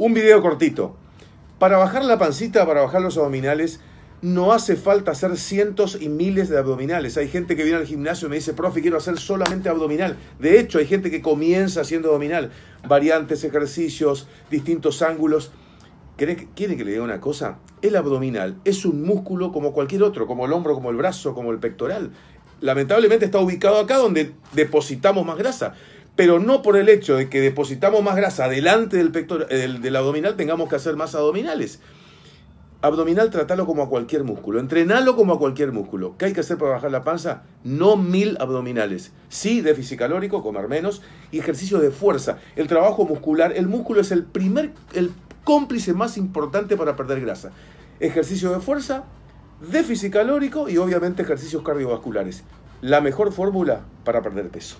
Un video cortito. Para bajar la pancita, para bajar los abdominales, no hace falta hacer cientos y miles de abdominales. Hay gente que viene al gimnasio y me dice, profe, quiero hacer solamente abdominal. De hecho, hay gente que comienza haciendo abdominal. Variantes, ejercicios, distintos ángulos. quiere que le diga una cosa? El abdominal es un músculo como cualquier otro, como el hombro, como el brazo, como el pectoral. Lamentablemente está ubicado acá donde depositamos más grasa pero no por el hecho de que depositamos más grasa delante del, pector, del, abdominal tengamos que hacer más abdominales. Abdominal, tratalo como a cualquier músculo. Entrenalo como a cualquier músculo. ¿Qué hay que hacer para bajar la panza? No mil abdominales. Sí, déficit calórico, comer menos y ejercicio de fuerza. El trabajo muscular, el músculo es el primer, el cómplice más importante para perder grasa. Ejercicio de fuerza, déficit calórico y obviamente ejercicios cardiovasculares. La mejor fórmula para perder peso.